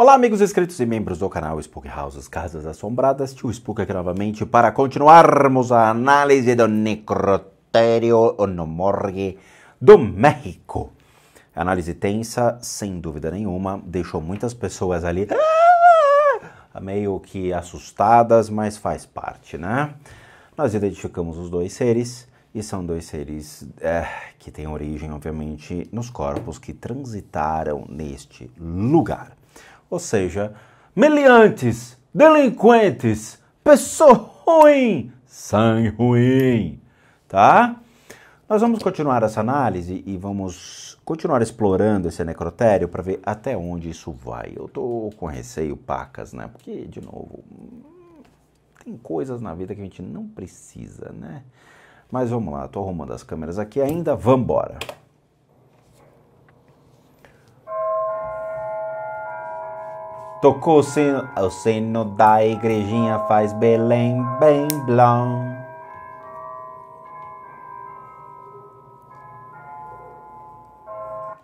Olá, amigos inscritos e membros do canal Spook Houses Casas Assombradas. Tio Spook aqui novamente para continuarmos a análise do necrotério no morgue do México. Análise tensa, sem dúvida nenhuma, deixou muitas pessoas ali ah, meio que assustadas, mas faz parte, né? Nós identificamos os dois seres e são dois seres é, que têm origem, obviamente, nos corpos que transitaram neste lugar. Ou seja, meliantes, delinquentes, pessoa ruim, sangue ruim, tá? Nós vamos continuar essa análise e vamos continuar explorando esse necrotério para ver até onde isso vai. Eu tô com receio pacas, né? Porque de novo, tem coisas na vida que a gente não precisa, né? Mas vamos lá, tô arrumando as câmeras aqui ainda, vamos embora. Tocou o sino, o sino da igrejinha faz Belém bem blão.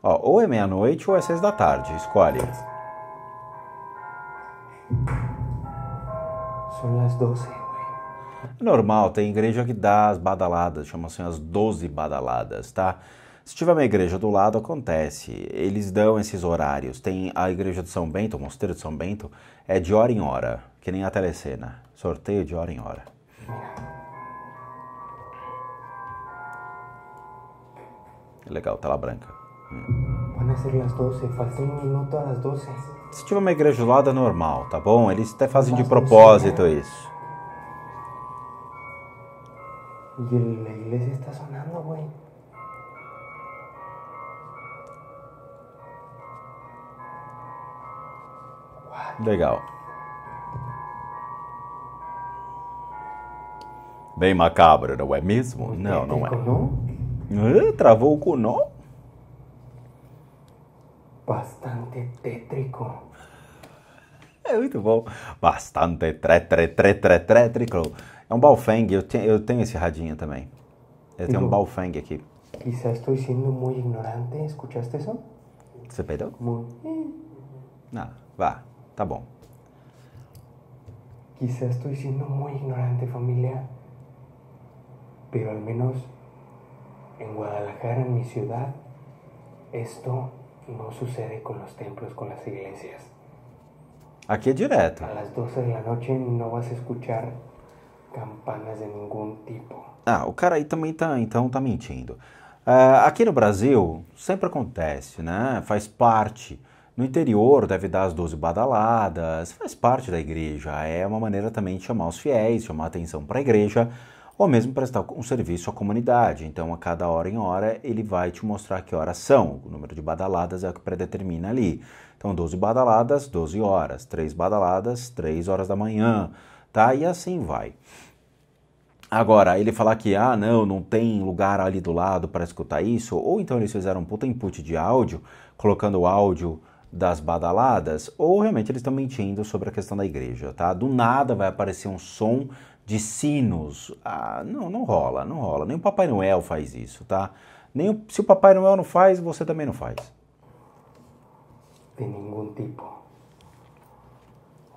Ó, ou é meia-noite ou é seis da tarde, escolhe. São as doze. Normal, tem igreja que dá as badaladas, chama-se as doze badaladas, tá? Se tiver uma igreja do lado, acontece. Eles dão esses horários. Tem a igreja de São Bento, o mosteiro de São Bento, é de hora em hora, que nem a telecena. Sorteio de hora em hora. Legal, tela branca. ser 12, falta um minuto às 12. Se tiver uma igreja do lado, é normal, tá bom? Eles até fazem de propósito isso. E a igreja está sonando, güey. Legal. Bem macabro, não é mesmo? Não, não é. Ah, travou o Kunon? Bastante tétrico. É muito bom. Bastante tre, tre, tre, tétrico. É um Balfeng, eu, te, eu tenho esse radinho também. Eu tenho um Balfeng aqui. Quizás estou sendo muito ignorante, escutaste isso? Você perdeu? Muito. Não, ah, vá. Tá bom. Quizás estou sendo muito ignorante, família, mas ao menos em Guadalajara, em minha cidade, esto não sucede com os templos, com as igrejas. Aqui é direto. Às 12 da noite não vas escutar escuchar campanas de nenhum tipo. Ah, o cara aí também tá, então tá mentindo. Uh, aqui no Brasil sempre acontece, né? Faz parte no interior deve dar as 12 badaladas, faz parte da igreja, é uma maneira também de chamar os fiéis, chamar atenção para a igreja, ou mesmo prestar um serviço à comunidade. Então, a cada hora em hora, ele vai te mostrar que horas são. O número de badaladas é o que predetermina ali. Então, 12 badaladas, 12 horas. 3 badaladas, 3 horas da manhã, tá? E assim vai. Agora, ele falar que, ah, não, não tem lugar ali do lado para escutar isso, ou então eles fizeram um puta input de áudio, colocando o áudio das badaladas, ou realmente eles estão mentindo sobre a questão da igreja, tá? Do nada vai aparecer um som de sinos. Ah, não, não rola, não rola. Nem o Papai Noel faz isso, tá? Nem o, se o Papai Noel não faz, você também não faz. De nenhum tipo.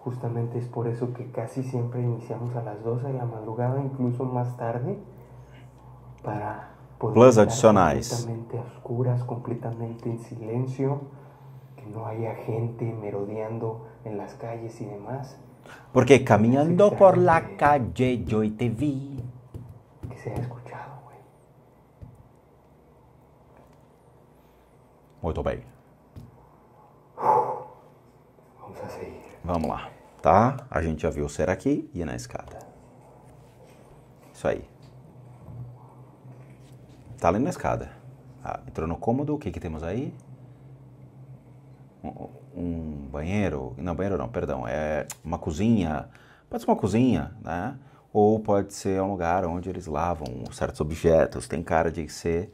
Justamente é por isso que casi siempre iniciamos a las 12 de la madrugada, incluso más tarde, para poder Plus adicionais. completamente escuras completamente em silêncio no haya gente merodeando en las calles y demás. Porque caminando por la calle yo te vi. Que se ha escuchado, güey. Muito bem. Vamos a seguir. Vamos lá, tá? A gente já viu o ser aqui e na escada. Isso aí. Tá ali na escada. Ah, entrou no cômodo, o que que temos aí? um banheiro, não banheiro não, perdão, é uma cozinha, pode ser uma cozinha, né? Ou pode ser um lugar onde eles lavam certos objetos. Tem cara de ser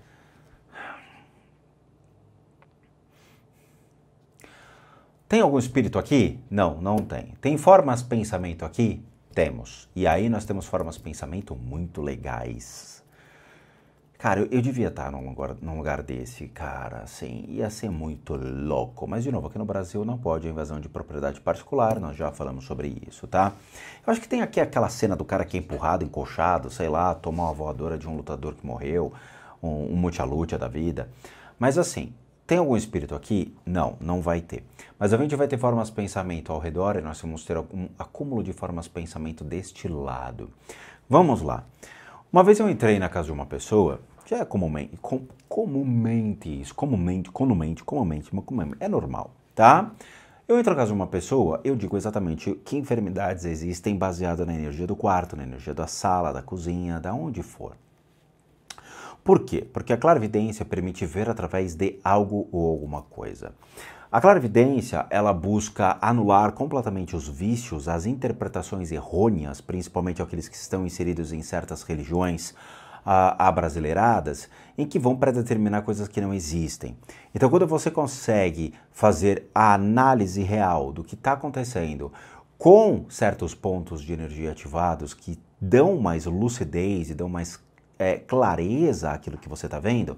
Tem algum espírito aqui? Não, não tem. Tem formas pensamento aqui? Temos. E aí nós temos formas pensamento muito legais. Cara, eu, eu devia estar num lugar, num lugar desse, cara, assim, ia ser muito louco. Mas, de novo, aqui no Brasil não pode a é invasão de propriedade particular, nós já falamos sobre isso, tá? Eu acho que tem aqui aquela cena do cara que é empurrado, encoxado, sei lá, tomar uma voadora de um lutador que morreu, um, um multialútia da vida. Mas, assim, tem algum espírito aqui? Não, não vai ter. Mas a gente vai ter formas de pensamento ao redor e nós vamos ter um acúmulo de formas de pensamento deste lado. Vamos lá. Uma vez eu entrei na casa de uma pessoa já é comumente, com, comumente isso, comumente, comumente, comumente, comumente, é normal, tá? Eu entro na casa de uma pessoa, eu digo exatamente que enfermidades existem baseadas na energia do quarto, na energia da sala, da cozinha, da onde for. Por quê? Porque a clarividência permite ver através de algo ou alguma coisa. A clarividência, ela busca anular completamente os vícios, as interpretações errôneas, principalmente aqueles que estão inseridos em certas religiões, abrasileiradas em que vão predeterminar coisas que não existem. Então, quando você consegue fazer a análise real do que está acontecendo com certos pontos de energia ativados que dão mais lucidez e dão mais é, clareza àquilo que você está vendo,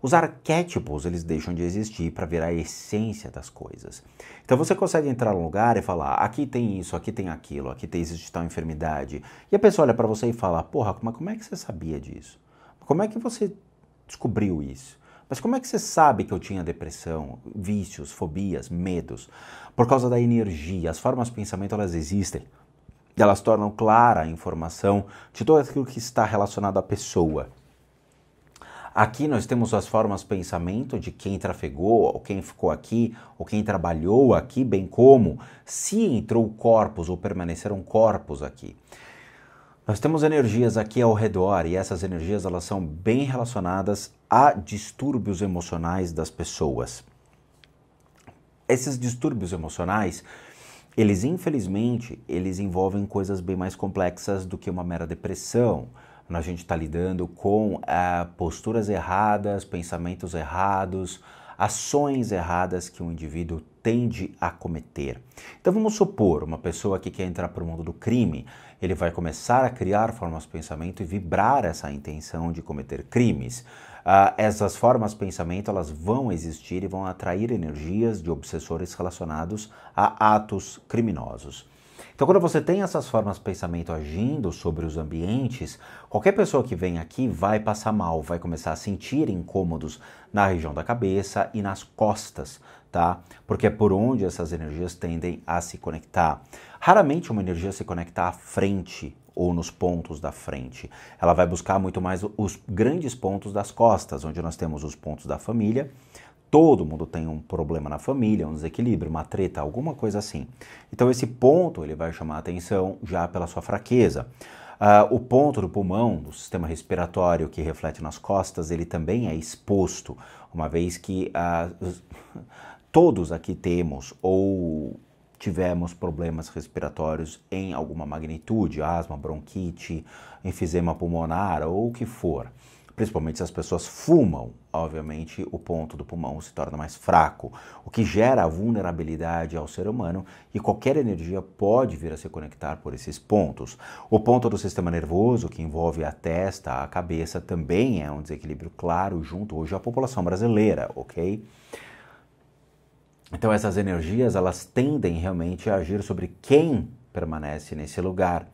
os arquétipos eles deixam de existir para virar a essência das coisas. Então você consegue entrar num lugar e falar: aqui tem isso, aqui tem aquilo, aqui tem existe tal enfermidade. E a pessoa olha para você e fala: porra, mas como é que você sabia disso? Como é que você descobriu isso? Mas como é que você sabe que eu tinha depressão, vícios, fobias, medos? Por causa da energia, as formas de pensamento elas existem. Elas tornam clara a informação de tudo aquilo que está relacionado à pessoa. Aqui nós temos as formas pensamento de quem trafegou, ou quem ficou aqui, ou quem trabalhou aqui, bem como se entrou corpos ou permaneceram corpos aqui. Nós temos energias aqui ao redor e essas energias elas são bem relacionadas a distúrbios emocionais das pessoas. Esses distúrbios emocionais, eles infelizmente, eles envolvem coisas bem mais complexas do que uma mera depressão, a gente está lidando com eh, posturas erradas, pensamentos errados, ações erradas que um indivíduo tende a cometer. Então vamos supor, uma pessoa que quer entrar para o mundo do crime, ele vai começar a criar formas de pensamento e vibrar essa intenção de cometer crimes. Uh, essas formas de pensamento elas vão existir e vão atrair energias de obsessores relacionados a atos criminosos. Então, quando você tem essas formas de pensamento agindo sobre os ambientes, qualquer pessoa que vem aqui vai passar mal, vai começar a sentir incômodos na região da cabeça e nas costas, tá? Porque é por onde essas energias tendem a se conectar. Raramente uma energia se conecta à frente ou nos pontos da frente. Ela vai buscar muito mais os grandes pontos das costas, onde nós temos os pontos da família Todo mundo tem um problema na família, um desequilíbrio, uma treta, alguma coisa assim. Então esse ponto ele vai chamar a atenção já pela sua fraqueza. Uh, o ponto do pulmão, do sistema respiratório que reflete nas costas, ele também é exposto, uma vez que uh, todos aqui temos ou tivemos problemas respiratórios em alguma magnitude, asma, bronquite, enfisema pulmonar ou o que for principalmente se as pessoas fumam, obviamente o ponto do pulmão se torna mais fraco, o que gera a vulnerabilidade ao ser humano e qualquer energia pode vir a se conectar por esses pontos. O ponto do sistema nervoso, que envolve a testa, a cabeça, também é um desequilíbrio claro junto hoje à população brasileira, ok? Então essas energias, elas tendem realmente a agir sobre quem permanece nesse lugar.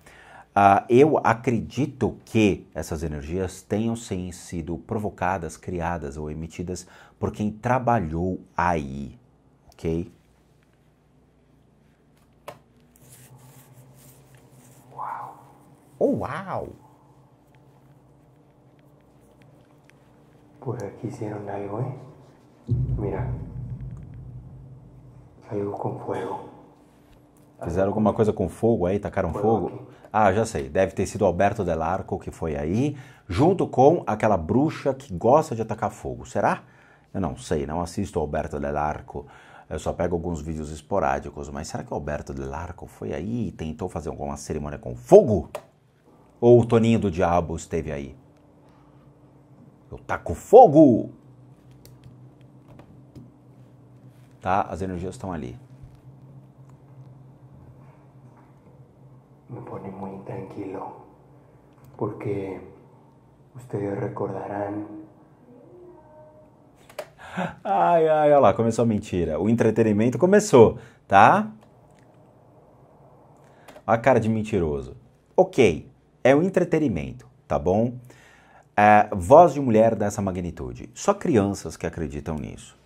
Uh, eu acredito que essas energias tenham sim sido provocadas, criadas ou emitidas por quem trabalhou aí, ok? Uau! Oh, uau! Por aqui hicieron algo, hein? ¿eh? Mira, algo com fogo. Fizeram alguma coisa com fogo aí, tacaram fogo? Ah, já sei. Deve ter sido Alberto Delarco que foi aí, junto com aquela bruxa que gosta de atacar fogo. Será? Eu não sei, não assisto Alberto Delarco. Eu só pego alguns vídeos esporádicos, mas será que Alberto Delarco foi aí e tentou fazer alguma cerimônia com fogo? Ou o Toninho do Diabo esteve aí? Eu taco fogo! Tá? As energias estão ali. me pone muy intranquilo, porque ustedes recordarán Ai, ai, olha lá, começou a mentira. O entretenimento começou, tá? A cara de mentiroso. Ok, é um entretenimento, tá bom? É, voz de mulher dessa magnitude. Só crianças que acreditam nisso.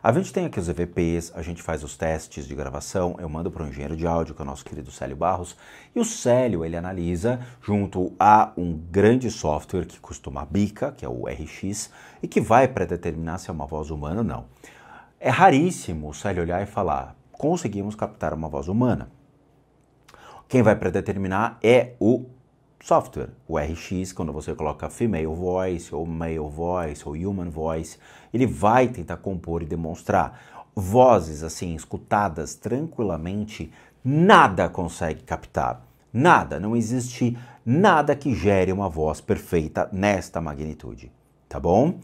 A gente tem aqui os EVPs, a gente faz os testes de gravação, eu mando para o um engenheiro de áudio, que é o nosso querido Célio Barros, e o Célio ele analisa junto a um grande software que costuma bica, que é o RX, e que vai predeterminar se é uma voz humana ou não. É raríssimo o Célio olhar e falar, conseguimos captar uma voz humana. Quem vai predeterminar é o software, o RX, quando você coloca female voice ou male voice ou human voice, ele vai tentar compor e demonstrar vozes assim escutadas tranquilamente, nada consegue captar. Nada, não existe nada que gere uma voz perfeita nesta magnitude, tá bom?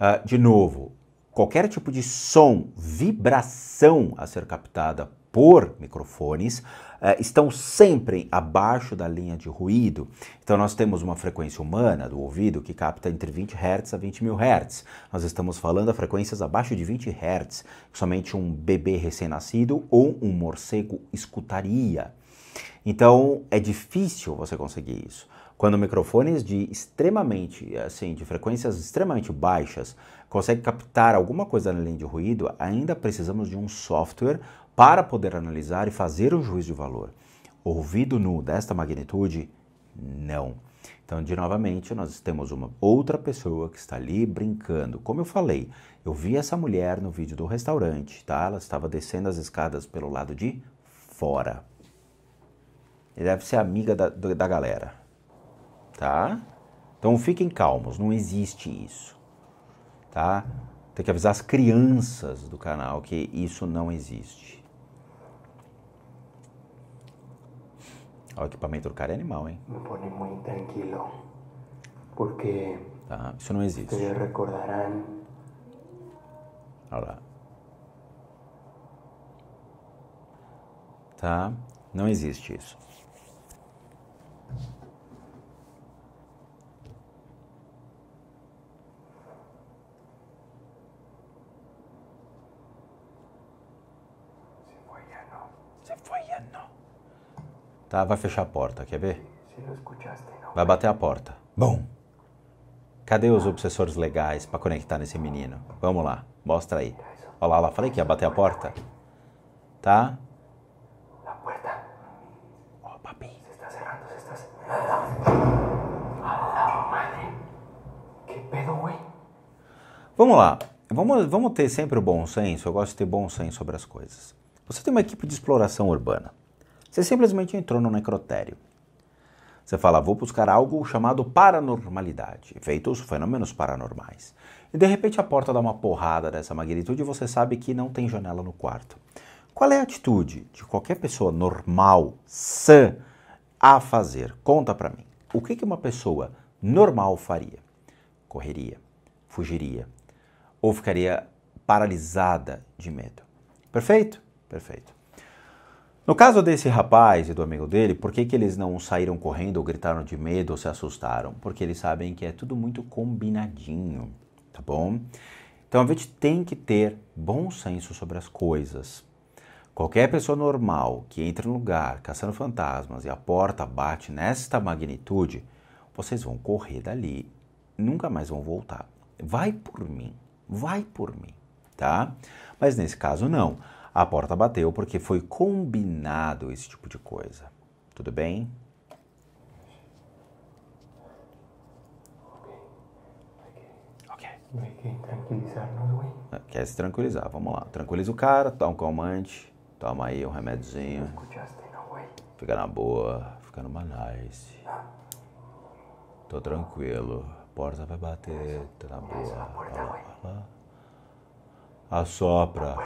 Uh, de novo, qualquer tipo de som, vibração a ser captada por microfones eh, estão sempre abaixo da linha de ruído. Então nós temos uma frequência humana do ouvido que capta entre 20 Hz a 20 mil Hz. Nós estamos falando a frequências abaixo de 20 Hz, que somente um bebê recém-nascido ou um morcego escutaria. Então é difícil você conseguir isso. Quando microfones de extremamente, assim, de frequências extremamente baixas conseguem captar alguma coisa na linha de ruído, ainda precisamos de um software para poder analisar e fazer o juízo de valor. Ouvido nu desta magnitude, não. Então, de novamente, nós temos uma outra pessoa que está ali brincando. Como eu falei, eu vi essa mulher no vídeo do restaurante, tá? Ela estava descendo as escadas pelo lado de fora. E deve ser amiga da, da galera, tá? Então fiquem calmos, não existe isso, tá? Tem que avisar as crianças do canal que isso não existe. O equipamento do cara é animal, hein? Me põe muito tranquilo. Porque. Tá, isso não existe. Vocês recordarão. Olha lá. Tá? Não existe isso. Tá, vai fechar a porta, quer ver? Vai bater a porta. Bom. Cadê os obsessores legais para conectar nesse menino? Vamos lá, mostra aí. Olha lá, lá, falei que ia bater a porta. Tá? Ó, oh, papi. Vamos lá. Vamos, vamos ter sempre o bom senso. Eu gosto de ter bom senso sobre as coisas. Você tem uma equipe de exploração urbana. Você simplesmente entrou no necrotério. Você fala, vou buscar algo chamado paranormalidade, feito os fenômenos paranormais. E de repente a porta dá uma porrada dessa magnitude e você sabe que não tem janela no quarto. Qual é a atitude de qualquer pessoa normal, sã, a fazer? Conta para mim. O que, que uma pessoa normal faria? Correria, fugiria ou ficaria paralisada de medo. Perfeito? Perfeito. No caso desse rapaz e do amigo dele, por que, que eles não saíram correndo ou gritaram de medo ou se assustaram? Porque eles sabem que é tudo muito combinadinho, tá bom? Então a gente tem que ter bom senso sobre as coisas. Qualquer pessoa normal que entra no lugar caçando fantasmas e a porta bate nesta magnitude, vocês vão correr dali, nunca mais vão voltar. Vai por mim, vai por mim, tá? Mas nesse caso não. A porta bateu porque foi combinado esse tipo de coisa. Tudo bem? tranquilizar Quer se tranquilizar, vamos lá. Tranquiliza o cara, toma um calmante, toma aí um remédiozinho. Fica na boa, fica numa nice. Tô tranquilo, a porta vai bater, tá na boa. Assopra.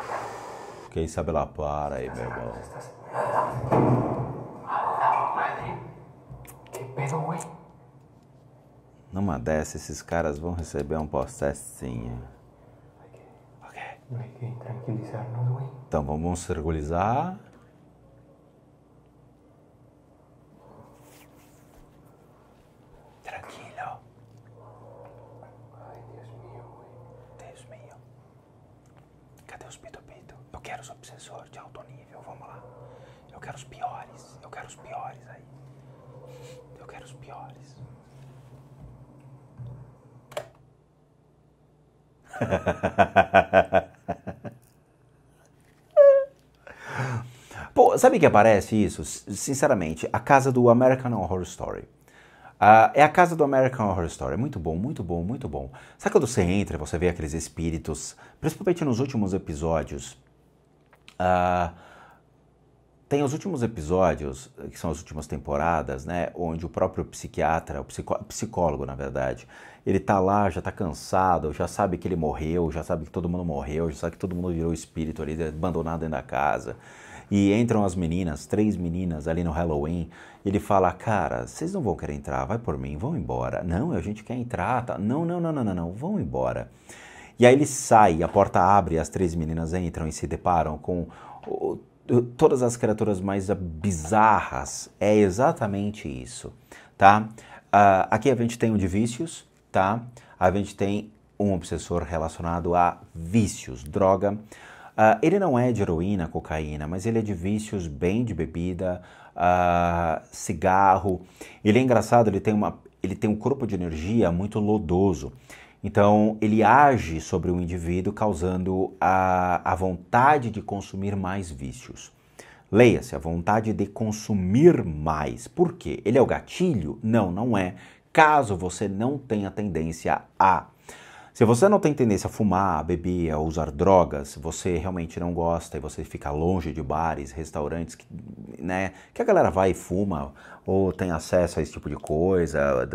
Quem sabe lá, para aí, meu irmão. Numa dessa, esses caras vão receber um processinho. Então vamos golizar. professor de alto nível, vamos lá. Eu quero os piores, eu quero os piores aí. Eu quero os piores. Pô, sabe que aparece isso? Sinceramente, a casa do American Horror Story. Uh, é a casa do American Horror Story. Muito bom, muito bom, muito bom. Sabe quando você entra, você vê aqueles espíritos, principalmente nos últimos episódios, ah, tem os últimos episódios, eh, que são as últimas temporadas, né, onde o próprio psiquiatra, o psicó psicólogo, na verdade, ele tá lá, já tá cansado, já sabe que ele morreu, já sabe que todo mundo morreu, já sabe que todo mundo virou espírito ali, é abandonado dentro da casa. E entram as meninas, três meninas ali no Halloween, ele fala: "Cara, vocês não vão querer entrar, vai por mim, vão embora". "Não, a gente quer entrar". Tá? "Não, não, não, não, não, não, vão embora". E aí ele sai, a porta abre, as três meninas entram e se deparam com todas as criaturas mais bizarras. É exatamente isso, tá? Uh, aqui a gente tem um de vícios, tá? A gente tem um obsessor relacionado a vícios, droga. Uh, ele não é de heroína, cocaína, mas ele é de vícios bem de bebida, uh, cigarro. Ele é engraçado, ele tem, uma, ele tem um corpo de energia muito lodoso. Então, ele age sobre o indivíduo causando a, a vontade de consumir mais vícios. Leia-se, a vontade de consumir mais. Por quê? Ele é o gatilho? Não, não é. Caso você não tenha tendência a se você não tem tendência a fumar, a beber, a usar drogas, você realmente não gosta e você fica longe de bares, restaurantes, que, né, que a galera vai e fuma ou tem acesso a esse tipo de coisa,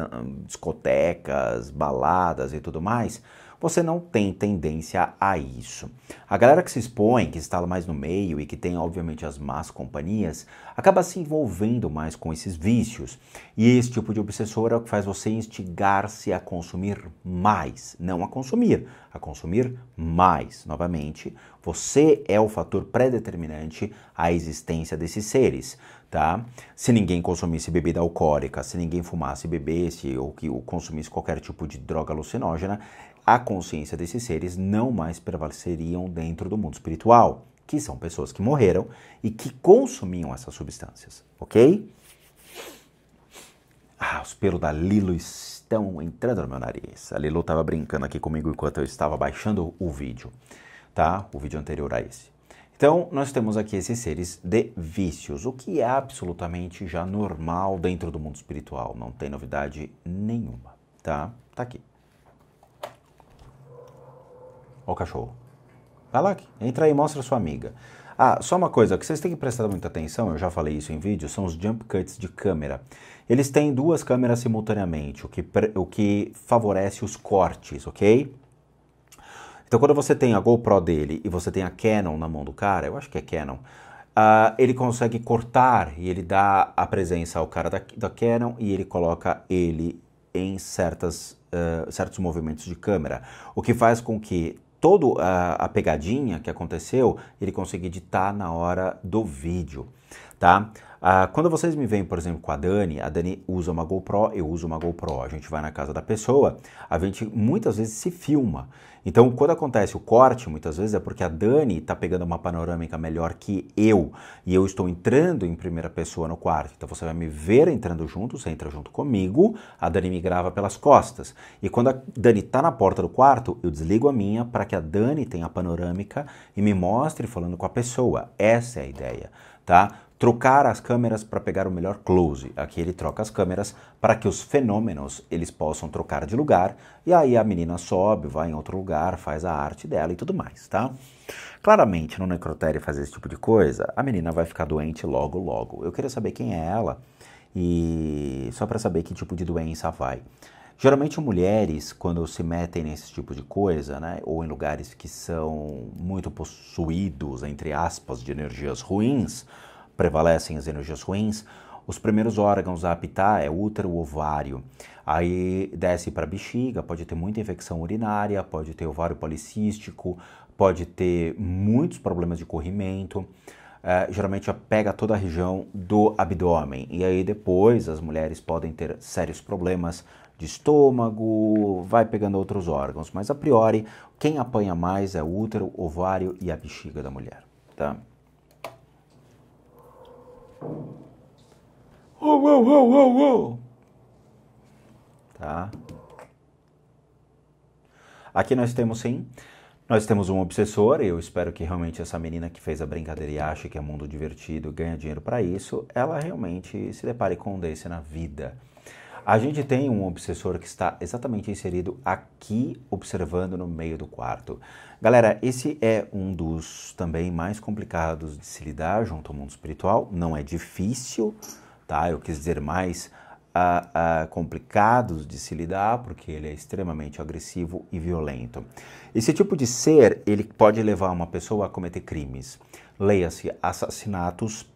discotecas, baladas e tudo mais, você não tem tendência a isso. A galera que se expõe, que está mais no meio e que tem, obviamente, as más companhias, acaba se envolvendo mais com esses vícios. E esse tipo de obsessor é o que faz você instigar-se a consumir mais, não a consumir, a consumir mais. Novamente, você é o fator predeterminante à existência desses seres, tá? Se ninguém consumisse bebida alcoólica, se ninguém fumasse, bebesse ou que ou consumisse qualquer tipo de droga alucinógena, a consciência desses seres não mais prevaleceriam dentro do mundo espiritual, que são pessoas que morreram e que consumiam essas substâncias, ok? Ah, os pelos da Lilo estão entrando no meu nariz. A Lilo estava brincando aqui comigo enquanto eu estava baixando o vídeo, tá? O vídeo anterior a esse. Então, nós temos aqui esses seres de vícios, o que é absolutamente já normal dentro do mundo espiritual, não tem novidade nenhuma, tá? Tá aqui. O cachorro. Vai lá, entra aí mostra a sua amiga. Ah, só uma coisa que vocês têm que prestar muita atenção, eu já falei isso em vídeo, são os jump cuts de câmera. Eles têm duas câmeras simultaneamente, o que, o que favorece os cortes, ok? Então quando você tem a GoPro dele e você tem a Canon na mão do cara, eu acho que é Canon, uh, ele consegue cortar e ele dá a presença ao cara da, da Canon e ele coloca ele em certas, uh, certos movimentos de câmera, o que faz com que toda a, pegadinha que aconteceu, ele conseguiu editar na hora do vídeo tá? Ah, quando vocês me veem, por exemplo, com a Dani, a Dani usa uma GoPro, eu uso uma GoPro. A gente vai na casa da pessoa, a gente muitas vezes se filma. Então, quando acontece o corte, muitas vezes é porque a Dani está pegando uma panorâmica melhor que eu e eu estou entrando em primeira pessoa no quarto. Então, você vai me ver entrando junto, você entra junto comigo, a Dani me grava pelas costas. E quando a Dani está na porta do quarto, eu desligo a minha para que a Dani tenha a panorâmica e me mostre falando com a pessoa. Essa é a ideia, tá? trocar as câmeras para pegar o melhor close. Aqui ele troca as câmeras para que os fenômenos eles possam trocar de lugar e aí a menina sobe, vai em outro lugar, faz a arte dela e tudo mais, tá? Claramente, no necrotério fazer esse tipo de coisa, a menina vai ficar doente logo logo. Eu queria saber quem é ela e só para saber que tipo de doença vai. Geralmente mulheres, quando se metem nesse tipo de coisa, né, ou em lugares que são muito possuídos, entre aspas, de energias ruins, prevalecem as energias ruins, os primeiros órgãos a apitar é útero, ovário. Aí desce para bexiga, pode ter muita infecção urinária, pode ter ovário policístico, pode ter muitos problemas de corrimento. É, geralmente pega toda a região do abdômen. E aí depois as mulheres podem ter sérios problemas de estômago, vai pegando outros órgãos. Mas a priori, quem apanha mais é o útero, ovário e a bexiga da mulher. Tá? Uou, uou, uou, uou, uou. Tá? Aqui nós temos sim, nós temos um obsessor, e eu espero que realmente essa menina que fez a brincadeira e acha que é mundo divertido, ganha dinheiro para isso, ela realmente se depare com um desse na vida. A gente tem um obsessor que está exatamente inserido aqui, observando no meio do quarto. Galera, esse é um dos também mais complicados de se lidar junto ao mundo espiritual. Não é difícil, tá? Eu quis dizer mais uh, uh, complicados de se lidar, porque ele é extremamente agressivo e violento. Esse tipo de ser, ele pode levar uma pessoa a cometer crimes. Leia-se assassinatos, uh,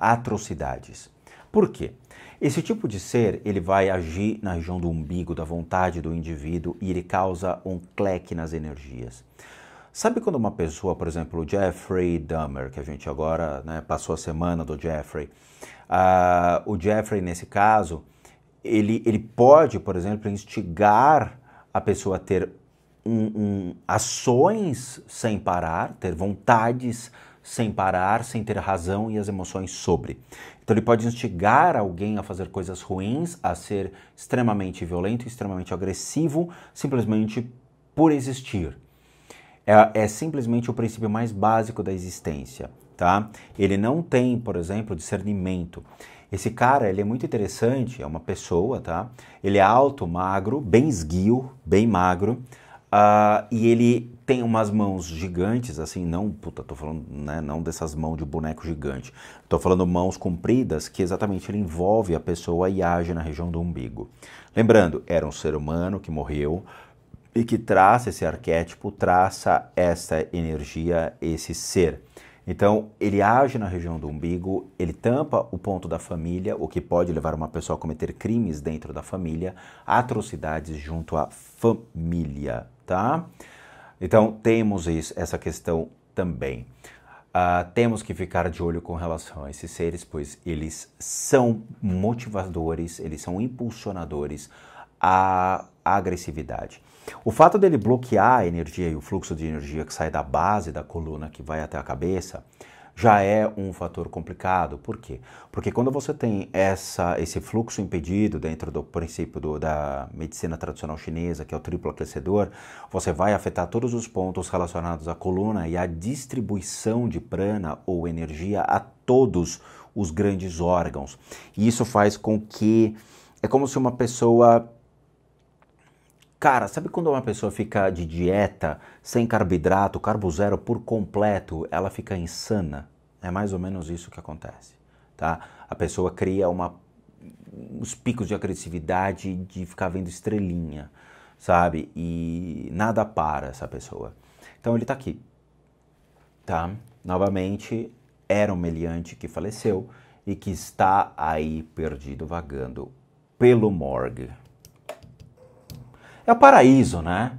atrocidades. Por quê? Esse tipo de ser, ele vai agir na região do umbigo, da vontade do indivíduo e ele causa um cleque nas energias. Sabe quando uma pessoa, por exemplo, o Jeffrey Dahmer, que a gente agora né, passou a semana do Jeffrey, uh, o Jeffrey, nesse caso, ele, ele pode, por exemplo, instigar a pessoa a ter um, um, ações sem parar, ter vontades sem parar, sem ter razão e as emoções sobre. Então ele pode instigar alguém a fazer coisas ruins, a ser extremamente violento, extremamente agressivo, simplesmente por existir. É, é simplesmente o princípio mais básico da existência, tá? Ele não tem, por exemplo, discernimento. Esse cara, ele é muito interessante, é uma pessoa, tá? Ele é alto, magro, bem esguio, bem magro, uh, e ele tem umas mãos gigantes, assim, não, puta, tô falando, né, não dessas mãos de boneco gigante. Tô falando mãos compridas que exatamente ele envolve a pessoa e age na região do umbigo. Lembrando, era um ser humano que morreu e que traça esse arquétipo, traça essa energia, esse ser. Então, ele age na região do umbigo, ele tampa o ponto da família, o que pode levar uma pessoa a cometer crimes dentro da família, atrocidades junto à família, tá? Então temos isso, essa questão também. Uh, temos que ficar de olho com relação a esses seres, pois eles são motivadores, eles são impulsionadores à agressividade. O fato dele bloquear a energia e o fluxo de energia que sai da base da coluna que vai até a cabeça já é um fator complicado. Por quê? Porque quando você tem essa, esse fluxo impedido dentro do princípio do, da medicina tradicional chinesa, que é o triplo aquecedor, você vai afetar todos os pontos relacionados à coluna e à distribuição de prana ou energia a todos os grandes órgãos. E isso faz com que é como se uma pessoa Cara, sabe quando uma pessoa fica de dieta, sem carboidrato, carbo zero por completo, ela fica insana? É mais ou menos isso que acontece, tá? A pessoa cria uma, uns picos de agressividade, de ficar vendo estrelinha, sabe? E nada para essa pessoa. Então ele tá aqui, tá? Novamente, era um meliante que faleceu e que está aí perdido, vagando pelo morgue. É o paraíso, né?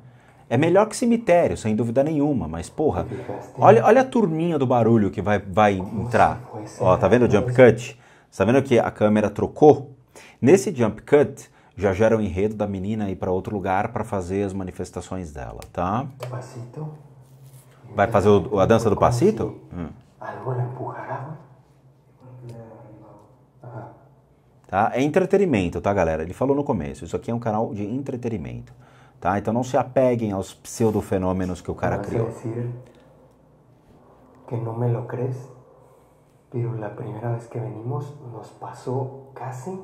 É melhor que cemitério, sem dúvida nenhuma, mas porra, olha, olha a turminha do barulho que vai, vai entrar. Ó, tá vendo o jump cut? Tá vendo que a câmera trocou? Nesse jump cut já gera o um enredo da menina ir para outro lugar para fazer as manifestações dela, tá? Vai fazer o, a dança do passito? Hum. Tá? É entretenimento, tá, galera? Ele falou no começo, isso aqui é um canal de entretenimento. Tá? Então não se apeguem aos pseudofenômenos que o cara criou. Dizer que não me lo crees, pero la primera vez que venimos nos passou casi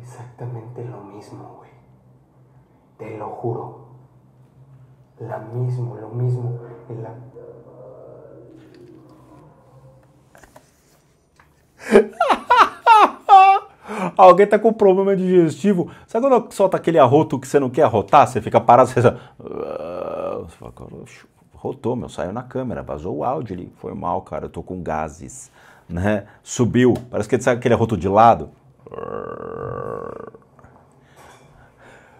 exactamente lo mismo, güey. Te lo juro. La mismo, lo mismo. el. la... Ah, alguém tá com problema digestivo. Sabe quando solta aquele arroto que você não quer arrotar? Você fica parado, você, ah, rotou, meu, saiu na câmera, vazou o áudio ali. Foi mal, cara, eu tô com gases, né? Subiu, parece que sabe aquele arroto de lado.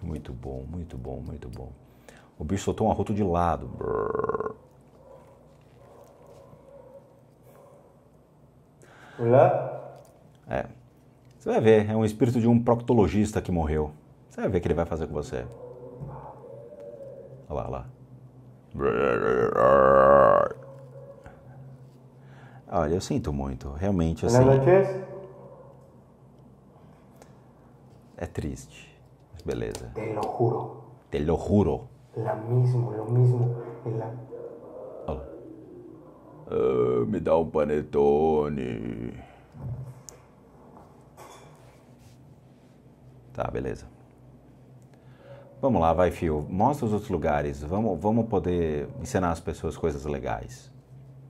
Muito bom, muito bom, muito bom. O bicho soltou um arroto de lado. Olá? É. Você vai ver, é um espírito de um proctologista que morreu. Você vai ver o que ele vai fazer com você. Olha lá, olha lá. Olha, eu sinto muito, realmente assim. É triste, mas beleza. Te lo juro. Te lo juro. La mismo, lo mismo. Olha lá. Uh, me dá um panetone. Tá, beleza. Vamos lá, vai, Fio. Mostra os outros lugares. Vamos, vamos poder ensinar as pessoas coisas legais.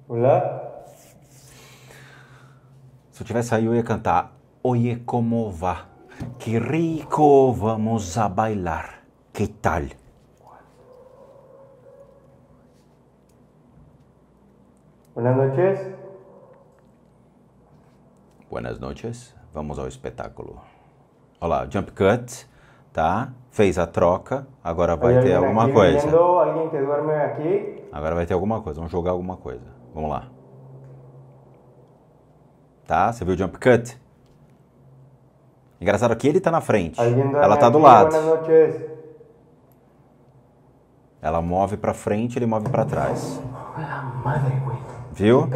Olá. Se eu tivesse aí, eu ia cantar Oye como va. Que rico, vamos a bailar. Que tal? Buenas noches. Buenas noches. Vamos ao espetáculo. Olha lá, jump cut, tá? Fez a troca, agora vai ter alguma aqui, coisa. Alguém que aqui. Agora vai ter alguma coisa, vamos jogar alguma coisa. Vamos lá. Tá? Você viu o jump cut? Engraçado que ele tá na frente. Ela tá do lado. Ela move para frente, ele move para trás. Viu?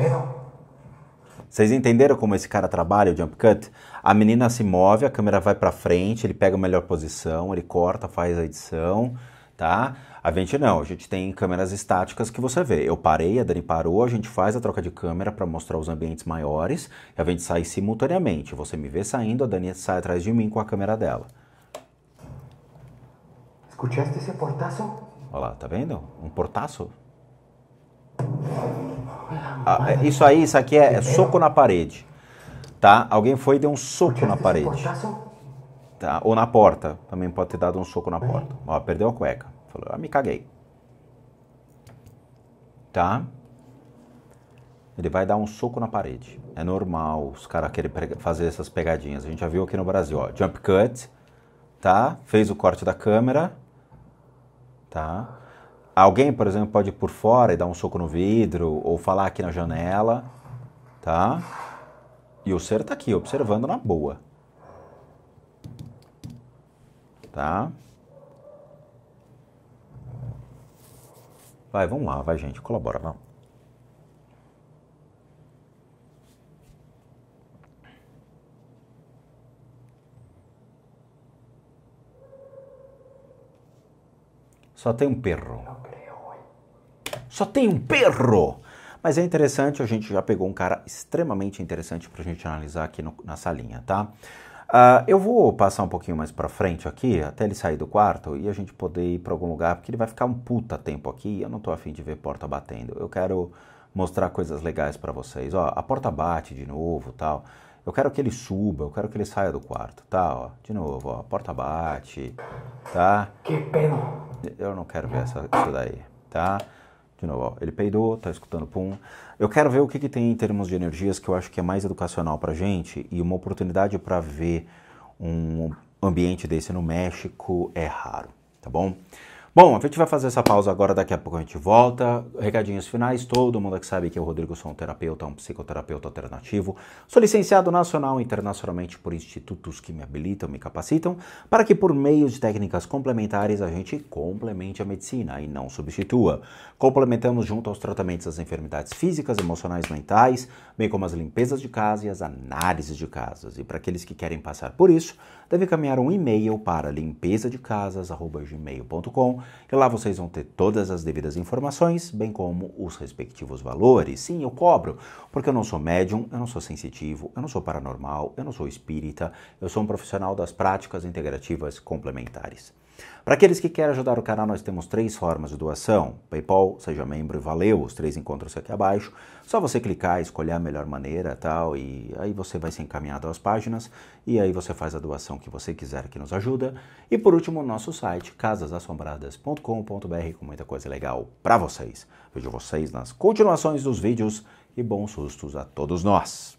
Vocês entenderam como esse cara trabalha o jump cut? A menina se move, a câmera vai para frente, ele pega a melhor posição, ele corta, faz a edição, tá? A gente não, a gente tem câmeras estáticas que você vê. Eu parei, a Dani parou, a gente faz a troca de câmera para mostrar os ambientes maiores e a gente sai simultaneamente. Você me vê saindo, a Dani sai atrás de mim com a câmera dela. ¿Escuchaste esse portaço? Olha lá, tá vendo? Um portaço. Ah, é, isso aí, isso aqui é, é, soco na parede. Tá? Alguém foi e deu um soco na parede. Tá? Ou na porta. Também pode ter dado um soco na porta. Ó, perdeu a cueca. Falou, ah, me caguei. Tá? Ele vai dar um soco na parede. É normal os caras querem fazer essas pegadinhas. A gente já viu aqui no Brasil, ó. Jump cut, tá? Fez o corte da câmera, tá? Alguém, por exemplo, pode ir por fora e dar um soco no vidro ou falar aqui na janela, tá? E o ser está aqui, observando na boa. Tá? Vai, vamos lá, vai gente, colabora, vamos. Só tem um perro. Só tem um perro! Mas é interessante, a gente já pegou um cara extremamente interessante para a gente analisar aqui no, na salinha, tá? Uh, eu vou passar um pouquinho mais para frente aqui, até ele sair do quarto e a gente poder ir para algum lugar, porque ele vai ficar um puta tempo aqui e eu não tô afim de ver porta batendo. Eu quero mostrar coisas legais para vocês. Ó, a porta bate de novo tal. Eu quero que ele suba, eu quero que ele saia do quarto, tá? Ó, de novo, ó, porta bate, tá? Que pena. Eu não quero ver essa, isso daí, tá? De novo, ó, ele peidou, tá escutando pum. Eu quero ver o que, que tem em termos de energias que eu acho que é mais educacional pra gente e uma oportunidade para ver um ambiente desse no México é raro, tá bom? Bom, a gente vai fazer essa pausa agora, daqui a pouco a gente volta. Recadinhos finais, todo mundo que sabe que eu, Rodrigo, sou um terapeuta, um psicoterapeuta alternativo. Sou licenciado nacional e internacionalmente por institutos que me habilitam, me capacitam, para que por meio de técnicas complementares a gente complemente a medicina e não substitua. Complementamos junto aos tratamentos das enfermidades físicas, emocionais, mentais, bem como as limpezas de casa e as análises de casas. E para aqueles que querem passar por isso, deve caminhar um e-mail para limpeza de casas@gmail.com e lá vocês vão ter todas as devidas informações, bem como os respectivos valores. Sim, eu cobro, porque eu não sou médium, eu não sou sensitivo, eu não sou paranormal, eu não sou espírita, eu sou um profissional das práticas integrativas complementares. Para aqueles que querem ajudar o canal, nós temos três formas de doação: PayPal, seja membro e valeu, os três encontros aqui abaixo. Só você clicar, escolher a melhor maneira, tal, e aí você vai ser encaminhado às páginas e aí você faz a doação que você quiser que nos ajuda. E por último, nosso site casasassombradas.com.br com muita coisa legal para vocês. Vejo vocês nas continuações dos vídeos e bons sustos a todos nós.